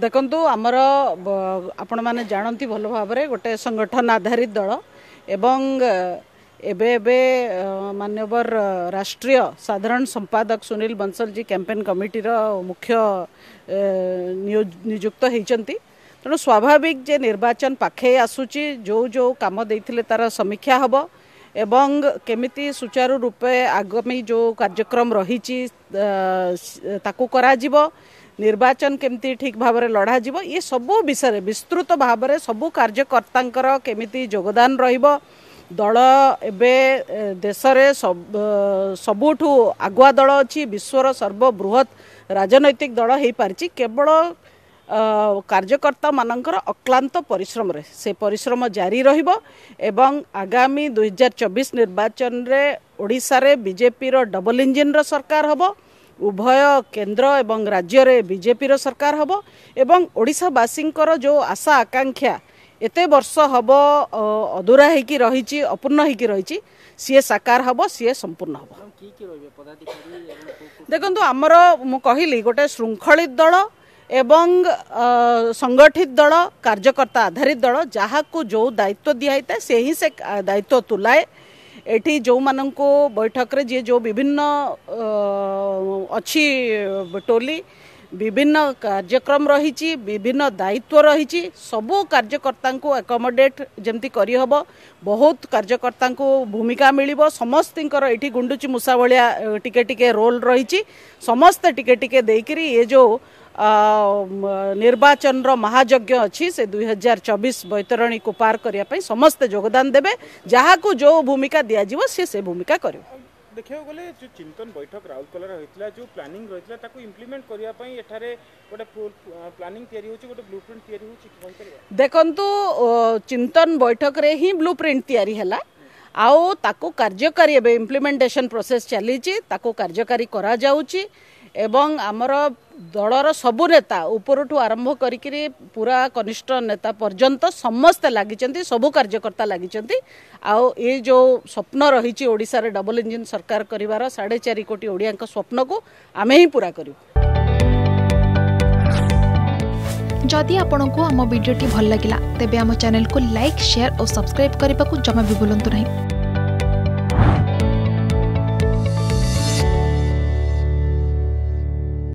ଦେଖନ୍ତୁ ଆମର ଆପଣମାନେ ଜାଣନ୍ତି ଭଲ ଭାବରେ ଗୋଟେ ସଂଗଠନ ଆଧାରିତ ଦଳ ଏବଂ ଏବେ ଏବେ ମାନ୍ୟବର ରାଷ୍ଟ୍ରୀୟ ସାଧାରଣ ସମ୍ପାଦକ ସୁନୀଲ ବଂଶଲଜୀ କ୍ୟାମ୍ପେନ୍ କମିଟିର ମୁଖ୍ୟ ନିଯୁକ୍ତ ହୋଇଛନ୍ତି ତେଣୁ ସ୍ୱାଭାବିକ ଯେ ନିର୍ବାଚନ ପାଖେଇ ଆସୁଛି ଯେଉଁ ଯେଉଁ କାମ ଦେଇଥିଲେ ତାର ସମୀକ୍ଷା ହେବ ଏବଂ କେମିତି ସୁଚାରୁ ରୂପେ ଆଗାମୀ ଯେଉଁ କାର୍ଯ୍ୟକ୍ରମ ରହିଛି ତାକୁ କରାଯିବ ନିର୍ବାଚନ କେମିତି ଠିକ୍ ଭାବରେ ଲଢ଼ାଯିବ ଇଏ ସବୁ ବିଷୟରେ ବିସ୍ତୃତ ଭାବରେ ସବୁ କାର୍ଯ୍ୟକର୍ତ୍ତାଙ୍କର କେମିତି ଯୋଗଦାନ ରହିବ ଦଳ ଏବେ ଦେଶରେ ସବୁଠୁ ଆଗୁଆ ଦଳ ଅଛି ବିଶ୍ୱର ସର୍ବବୃହତ ରାଜନୈତିକ ଦଳ ହୋଇପାରିଛି କେବଳ କାର୍ଯ୍ୟକର୍ତ୍ତାମାନଙ୍କର ଅକ୍ଲାନ୍ତ ପରିଶ୍ରମରେ ସେ ପରିଶ୍ରମ ଜାରି ରହିବ ଏବଂ ଆଗାମୀ ଦୁଇହଜାର ଚବିଶ ନିର୍ବାଚନରେ ଓଡ଼ିଶାରେ ବିଜେପିର ଡବଲ ଇଞ୍ଜିନ୍ର ସରକାର ହେବ ଉଭୟ କେନ୍ଦ୍ର ଏବଂ ରାଜ୍ୟରେ ବିଜେପିର ସରକାର ହେବ ଏବଂ ଓଡ଼ିଶାବାସୀଙ୍କର ଯେଉଁ ଆଶା ଆକାଂକ୍ଷା ଏତେ ବର୍ଷ ହେବ ଅଧୁରା ହେଇକି ରହିଛି ଅପୂର୍ଣ୍ଣ ହେଇକି ରହିଛି ସିଏ ସାକାର ହେବ ସିଏ ସମ୍ପୂର୍ଣ୍ଣ ହେବ ଦେଖନ୍ତୁ ଆମର ମୁଁ କହିଲି ଗୋଟେ ଶୃଙ୍ଖଳିତ ଦଳ ଏବଂ ସଂଗଠିତ ଦଳ କାର୍ଯ୍ୟକର୍ତ୍ତା ଆଧାରିତ ଦଳ ଯାହାକୁ ଯେଉଁ ଦାୟିତ୍ୱ ଦିଆହେଇଥାଏ ସେ ହିଁ ସେ ଦାୟିତ୍ୱ ତୁଲାଏ ଏଠି ଯେଉଁମାନଙ୍କୁ ବୈଠକରେ ଯିଏ ଯେଉଁ ବିଭିନ୍ନ अझ टोली विभिन्न कार्यक्रम रहमोडेट जतिहे बहुत कार्यकर्ता भूमिका मियो समस्त गुन्डुचि मुसा भिया टिक टिक रोल रहिले जो निर्वाचन र महाज्ञ अँछ दुई हजार चबिस वैतरणीको पारेपे जोदान दबे जहाँको जो भूमिका से भूमिका गरे ଦେଖିବାକୁ ଗଲେ ଯେଉଁ ଚିନ୍ତନ ବୈଠକ ରାଉରକେଲାରେ ହୋଇଥିଲା ଯେଉଁ ପ୍ଲାନିଂ ରହିଥିଲା ତାକୁ ଇମ୍ପ୍ଲିମେଣ୍ଟ କରିବା ପାଇଁ ଏଠାରେ ଗୋଟେ ପ୍ଲାନିଂ ତିଆରି ହେଉଛି ଗୋଟେ ବ୍ଲୁ ପ୍ରିଣ୍ଟ ତିଆରି ହେଉଛି ଦେଖନ୍ତୁ ଚିନ୍ତନ ବୈଠକରେ ହିଁ ବ୍ଲୁ ପ୍ରିଣ୍ଟ ତିଆରି ହେଲା ଆଉ ତାକୁ କାର୍ଯ୍ୟକାରୀ ଏବେ ଇମ୍ପ୍ଲିମେଣ୍ଟେସନ୍ ପ୍ରୋସେସ୍ ଚାଲିଛି ତାକୁ କାର୍ଯ୍ୟକାରୀ କରାଯାଉଛି ଏବଂ ଆମର ଦଳର ସବୁ ନେତା ଉପରଠୁ ଆରମ୍ଭ କରିକିରି ପୁରା କନିଷ୍ଠ ନେତା ପର୍ଯ୍ୟନ୍ତ ସମସ୍ତେ ଲାଗିଛନ୍ତି ସବୁ କାର୍ଯ୍ୟକର୍ତ୍ତା ଲାଗିଛନ୍ତି ଆଉ ଏ ଯେଉଁ ସ୍ୱପ୍ନ ରହିଛି ଓଡ଼ିଶାରେ ଡବଲ୍ ଇଞ୍ଜିନ୍ ସରକାର କରିବାର ସାଢ଼େ ଚାରି କୋଟି ଓଡ଼ିଆଙ୍କ ସ୍ୱପ୍ନକୁ ଆମେ ହିଁ ପୁରା କରିବୁ ଯଦି ଆପଣଙ୍କୁ ଆମ ଭିଡ଼ିଓଟି ଭଲ ଲାଗିଲା ତେବେ ଆମ ଚ୍ୟାନେଲକୁ ଲାଇକ୍ ସେୟାର୍ ଓ ସବସ୍କ୍ରାଇବ୍ କରିବାକୁ ଜମା ବି ଭୁଲନ୍ତୁ ନାହିଁ